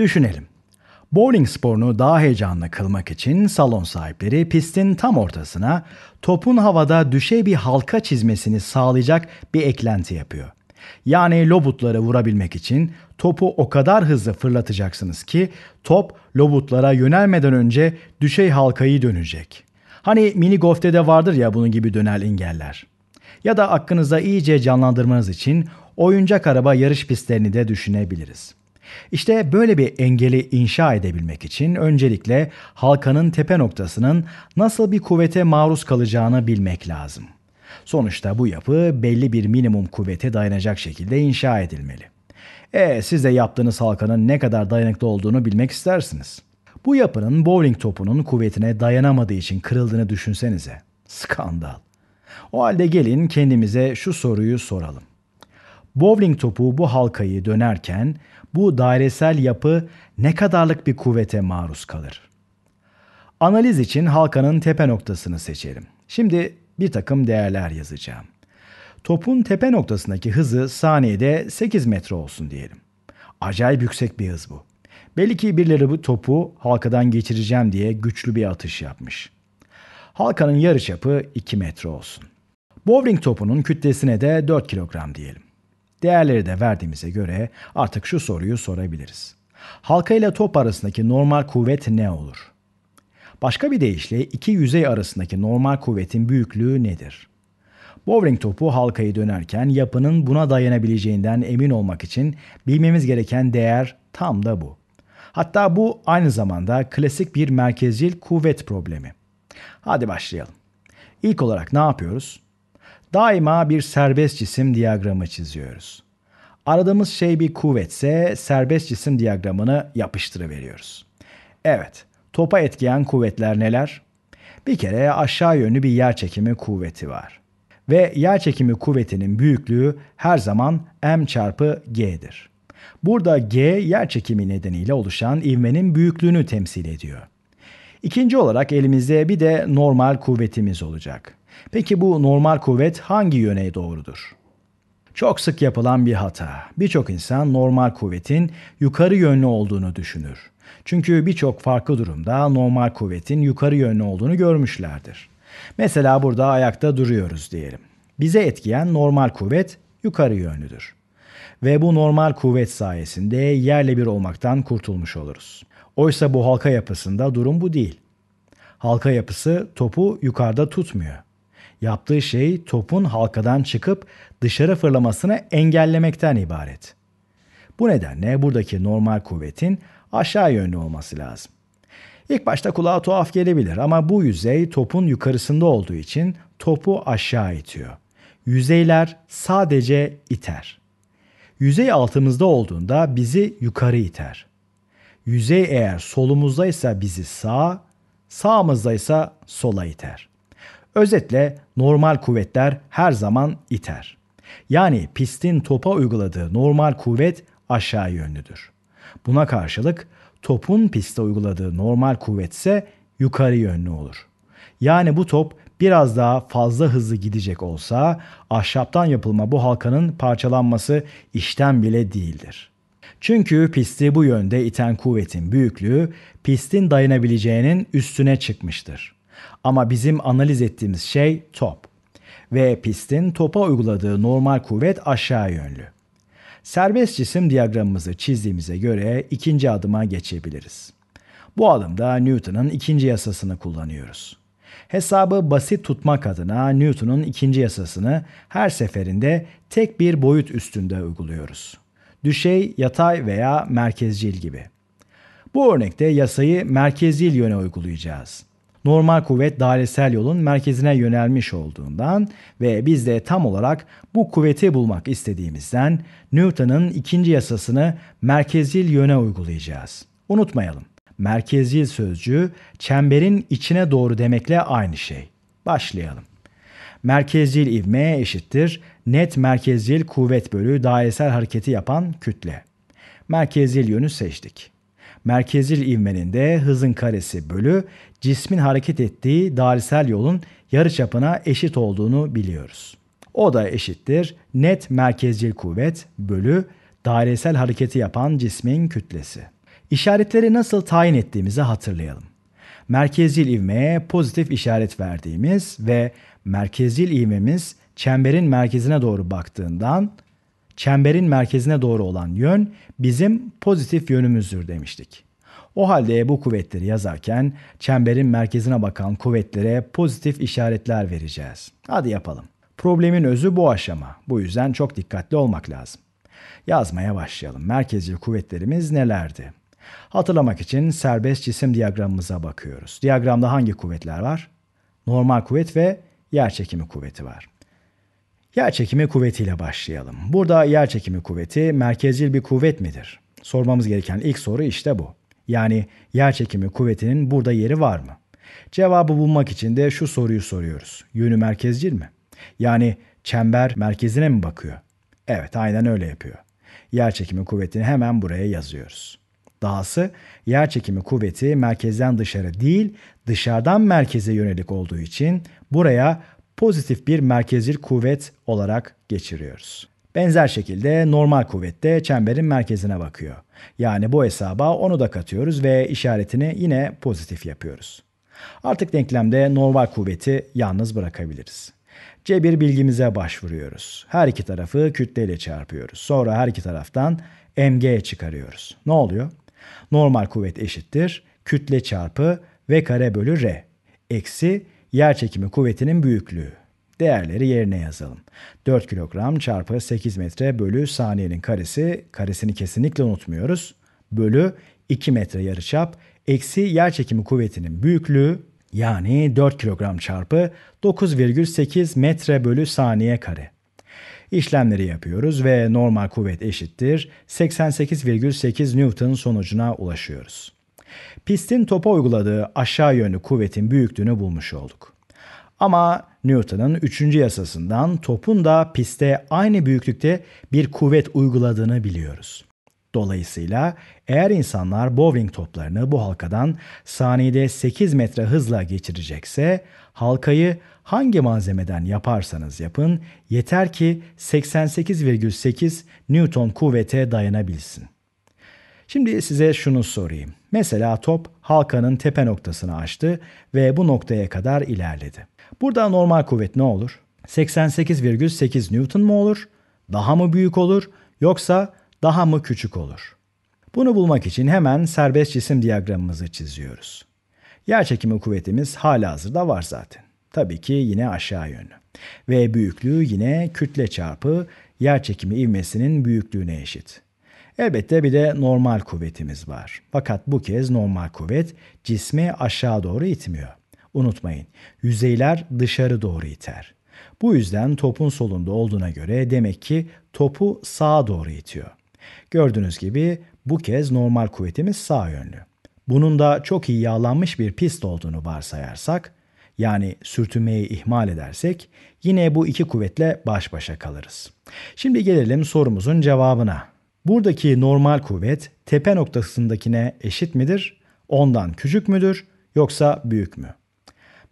Düşünelim. Bowling sporunu daha heyecanlı kılmak için salon sahipleri pistin tam ortasına topun havada düşey bir halka çizmesini sağlayacak bir eklenti yapıyor. Yani lobutlara vurabilmek için topu o kadar hızlı fırlatacaksınız ki top lobutlara yönelmeden önce düşey halkayı dönecek. Hani mini golf'te de vardır ya bunun gibi dönel engeller. Ya da aklınıza iyice canlandırmanız için oyuncak araba yarış pistlerini de düşünebiliriz. İşte böyle bir engeli inşa edebilmek için öncelikle halkanın tepe noktasının nasıl bir kuvvete maruz kalacağını bilmek lazım. Sonuçta bu yapı belli bir minimum kuvvete dayanacak şekilde inşa edilmeli. E siz de yaptığınız halkanın ne kadar dayanıklı olduğunu bilmek istersiniz. Bu yapının bowling topunun kuvvetine dayanamadığı için kırıldığını düşünsenize. Skandal. O halde gelin kendimize şu soruyu soralım. Bowling topu bu halkayı dönerken bu dairesel yapı ne kadarlık bir kuvvete maruz kalır? Analiz için halkanın tepe noktasını seçelim. Şimdi bir takım değerler yazacağım. Topun tepe noktasındaki hızı saniyede 8 metre olsun diyelim. Acayip yüksek bir hız bu. Belli ki birileri bu topu halkadan geçireceğim diye güçlü bir atış yapmış. Halkanın yarıçapı 2 metre olsun. Bowling topunun kütlesine de 4 kilogram diyelim. Değerleri de verdiğimize göre artık şu soruyu sorabiliriz. Halka ile top arasındaki normal kuvvet ne olur? Başka bir deyişle iki yüzey arasındaki normal kuvvetin büyüklüğü nedir? Bowling topu halkayı dönerken yapının buna dayanabileceğinden emin olmak için bilmemiz gereken değer tam da bu. Hatta bu aynı zamanda klasik bir merkezcil kuvvet problemi. Hadi başlayalım. İlk olarak ne yapıyoruz? Daima bir serbest cisim diyagramı çiziyoruz. Aradığımız şey bir kuvvetse serbest cisim diyagramını yapıştırıveriyoruz. Evet, topa etkileyen kuvvetler neler? Bir kere aşağı yönlü bir yer çekimi kuvveti var. Ve yer çekimi kuvvetinin büyüklüğü her zaman m çarpı g'dir. Burada g yer çekimi nedeniyle oluşan ivmenin büyüklüğünü temsil ediyor. İkinci olarak elimizde bir de normal kuvvetimiz olacak. Peki bu normal kuvvet hangi yöne doğrudur? Çok sık yapılan bir hata. Birçok insan normal kuvvetin yukarı yönlü olduğunu düşünür. Çünkü birçok farklı durumda normal kuvvetin yukarı yönlü olduğunu görmüşlerdir. Mesela burada ayakta duruyoruz diyelim. Bize etkiyen normal kuvvet yukarı yönlüdür. Ve bu normal kuvvet sayesinde yerle bir olmaktan kurtulmuş oluruz. Oysa bu halka yapısında durum bu değil. Halka yapısı topu yukarıda tutmuyor. Yaptığı şey topun halkadan çıkıp dışarı fırlamasını engellemekten ibaret. Bu nedenle buradaki normal kuvvetin aşağı yönlü olması lazım. İlk başta kulağa tuhaf gelebilir ama bu yüzey topun yukarısında olduğu için topu aşağı itiyor. Yüzeyler sadece iter. Yüzey altımızda olduğunda bizi yukarı iter. Yüzey eğer solumuzda ise bizi sağ, sağımızda ise sola iter. Özetle normal kuvvetler her zaman iter. Yani pistin topa uyguladığı normal kuvvet aşağı yönlüdür. Buna karşılık topun piste uyguladığı normal kuvvet ise yukarı yönlü olur. Yani bu top biraz daha fazla hızlı gidecek olsa ahşaptan yapılma bu halkanın parçalanması işten bile değildir. Çünkü pisti bu yönde iten kuvvetin büyüklüğü pistin dayanabileceğinin üstüne çıkmıştır. Ama bizim analiz ettiğimiz şey top. Ve pistin topa uyguladığı normal kuvvet aşağı yönlü. Serbest cisim diyagramımızı çizdiğimize göre ikinci adıma geçebiliriz. Bu adımda Newton'un ikinci yasasını kullanıyoruz. Hesabı basit tutmak adına Newton'un ikinci yasasını her seferinde tek bir boyut üstünde uyguluyoruz. Düşey, yatay veya merkezcil gibi. Bu örnekte yasayı merkezcil yöne uygulayacağız. Normal kuvvet dairesel yolun merkezine yönelmiş olduğundan ve biz de tam olarak bu kuvveti bulmak istediğimizden Newton'ın ikinci yasasını merkezil yöne uygulayacağız. Unutmayalım, merkezil sözcüğü çemberin içine doğru demekle aynı şey. Başlayalım. Merkezil ivme eşittir net merkezil kuvvet bölü dairesel hareketi yapan kütle. Merkezil yönü seçtik. Merkezil ivmenin de hızın karesi bölü cismin hareket ettiği dairesel yolun yarıçapına eşit olduğunu biliyoruz. O da eşittir net merkezcil kuvvet bölü dairesel hareketi yapan cismin kütlesi. İşaretleri nasıl tayin ettiğimizi hatırlayalım. Merkezil ivmeye pozitif işaret verdiğimiz ve merkezil ivmemiz çemberin merkezine doğru baktığından çemberin merkezine doğru olan yön bizim pozitif yönümüzdür demiştik. O halde bu kuvvetleri yazarken çemberin merkezine bakan kuvvetlere pozitif işaretler vereceğiz. Hadi yapalım. Problemin özü bu aşama. Bu yüzden çok dikkatli olmak lazım. Yazmaya başlayalım. Merkezci kuvvetlerimiz nelerdi? Hatırlamak için serbest cisim diyagramımıza bakıyoruz. Diyagramda hangi kuvvetler var? Normal kuvvet ve yer çekimi kuvveti var. Yer çekimi kuvvetiyle başlayalım. Burada yer çekimi kuvveti merkezcil bir kuvvet midir? Sormamız gereken ilk soru işte bu. Yani yer çekimi kuvvetinin burada yeri var mı? Cevabı bulmak için de şu soruyu soruyoruz. Yönü merkezcil mi? Yani çember merkezine mi bakıyor? Evet, aynen öyle yapıyor. Yer çekimi kuvvetini hemen buraya yazıyoruz. Dahası yer çekimi kuvveti merkezden dışarı değil, dışarıdan merkeze yönelik olduğu için buraya pozitif bir merkezir kuvvet olarak geçiriyoruz. Benzer şekilde normal kuvvette çemberin merkezine bakıyor. Yani bu hesaba onu da katıyoruz ve işaretini yine pozitif yapıyoruz. Artık denklemde normal kuvveti yalnız bırakabiliriz. C1 bilgimize başvuruyoruz. Her iki tarafı kütleyle çarpıyoruz. Sonra her iki taraftan mg çıkarıyoruz. Ne oluyor? Normal kuvvet eşittir kütle çarpı v kare bölü r eksi Yer çekimi kuvvetinin büyüklüğü. Değerleri yerine yazalım. 4 kilogram çarpı 8 metre bölü saniyenin karesi, karesini kesinlikle unutmuyoruz. Bölü 2 metre yarıçap eksi yer çekimi kuvvetinin büyüklüğü yani 4 kilogram çarpı 9,8 metre bölü saniye kare. İşlemleri yapıyoruz ve normal kuvvet eşittir 88,8 Newton sonucuna ulaşıyoruz. Pistin topa uyguladığı aşağı yönlü kuvvetin büyüklüğünü bulmuş olduk. Ama Newton'un üçüncü yasasından topun da piste aynı büyüklükte bir kuvvet uyguladığını biliyoruz. Dolayısıyla eğer insanlar bowling toplarını bu halkadan saniyede 8 metre hızla geçirecekse halkayı hangi malzemeden yaparsanız yapın yeter ki 88,8 Newton kuvvete dayanabilsin. Şimdi size şunu sorayım. Mesela top halkanın tepe noktasını açtı ve bu noktaya kadar ilerledi. Burada normal kuvvet ne olur? 88,8 Newton mu olur? Daha mı büyük olur yoksa daha mı küçük olur? Bunu bulmak için hemen serbest cisim diyagramımızı çiziyoruz. Yerçekimi kuvvetimiz hala hazırda var zaten. Tabii ki yine aşağı yönlü. Ve büyüklüğü yine kütle çarpı yerçekimi ivmesinin büyüklüğüne eşit. Elbette bir de normal kuvvetimiz var. Fakat bu kez normal kuvvet cismi aşağı doğru itmiyor. Unutmayın, yüzeyler dışarı doğru iter. Bu yüzden topun solunda olduğuna göre demek ki topu sağa doğru itiyor. Gördüğünüz gibi bu kez normal kuvvetimiz sağ yönlü. Bunun da çok iyi yağlanmış bir pist olduğunu varsayarsak, yani sürtünmeyi ihmal edersek yine bu iki kuvvetle baş başa kalırız. Şimdi gelelim sorumuzun cevabına. Buradaki normal kuvvet tepe noktasındakine eşit midir? Ondan küçük müdür yoksa büyük mü?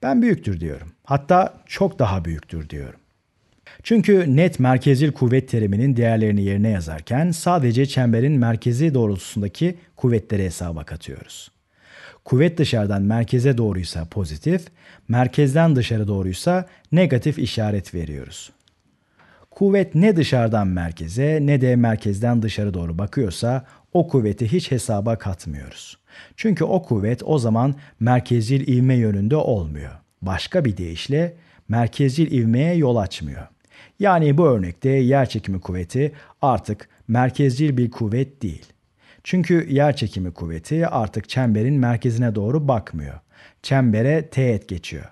Ben büyüktür diyorum. Hatta çok daha büyüktür diyorum. Çünkü net merkezil kuvvet teriminin değerlerini yerine yazarken sadece çemberin merkezi doğrultusundaki kuvvetleri hesaba katıyoruz. Kuvvet dışarıdan merkeze doğruysa pozitif, merkezden dışarı doğruysa negatif işaret veriyoruz. Kuvvet ne dışarıdan merkeze ne de merkezden dışarı doğru bakıyorsa o kuvveti hiç hesaba katmıyoruz. Çünkü o kuvvet o zaman merkezil ivme yönünde olmuyor. Başka bir deyişle merkezil ivmeye yol açmıyor. Yani bu örnekte yer çekimi kuvveti artık merkezil bir kuvvet değil. Çünkü yer çekimi kuvveti artık çemberin merkezine doğru bakmıyor. Çembere teğet geçiyor.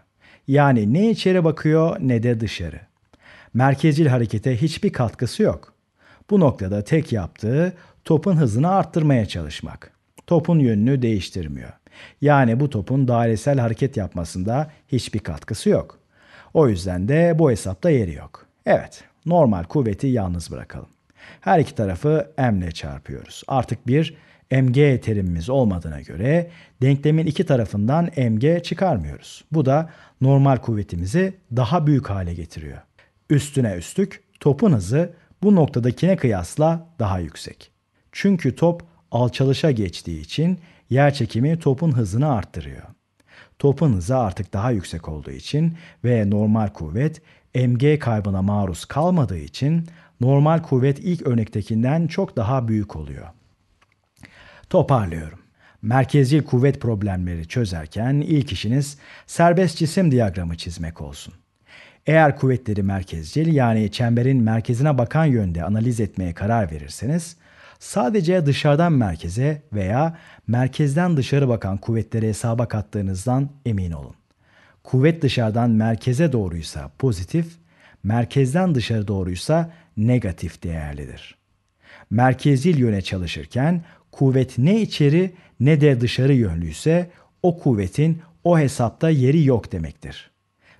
Yani ne içeri bakıyor ne de dışarı merkezcil harekete hiçbir katkısı yok. Bu noktada tek yaptığı topun hızını arttırmaya çalışmak. Topun yönünü değiştirmiyor. Yani bu topun dairesel hareket yapmasında hiçbir katkısı yok. O yüzden de bu hesapta yeri yok. Evet, normal kuvveti yalnız bırakalım. Her iki tarafı m ile çarpıyoruz. Artık bir mg terimimiz olmadığına göre denklemin iki tarafından mg çıkarmıyoruz. Bu da normal kuvvetimizi daha büyük hale getiriyor. Üstüne üstlük topun hızı bu noktadakine kıyasla daha yüksek. Çünkü top alçalışa geçtiği için yer çekimi topun hızını arttırıyor. Topun hızı artık daha yüksek olduğu için ve normal kuvvet mg kaybına maruz kalmadığı için normal kuvvet ilk örnektekinden çok daha büyük oluyor. Toparlıyorum. Merkezcil kuvvet problemleri çözerken ilk işiniz serbest cisim diyagramı çizmek olsun. Eğer kuvvetleri merkezcil yani çemberin merkezine bakan yönde analiz etmeye karar verirseniz sadece dışarıdan merkeze veya merkezden dışarı bakan kuvvetleri hesaba kattığınızdan emin olun. Kuvvet dışarıdan merkeze doğruysa pozitif, merkezden dışarı doğruysa negatif değerlidir. Merkezil yöne çalışırken kuvvet ne içeri ne de dışarı yönlüyse o kuvvetin o hesapta yeri yok demektir.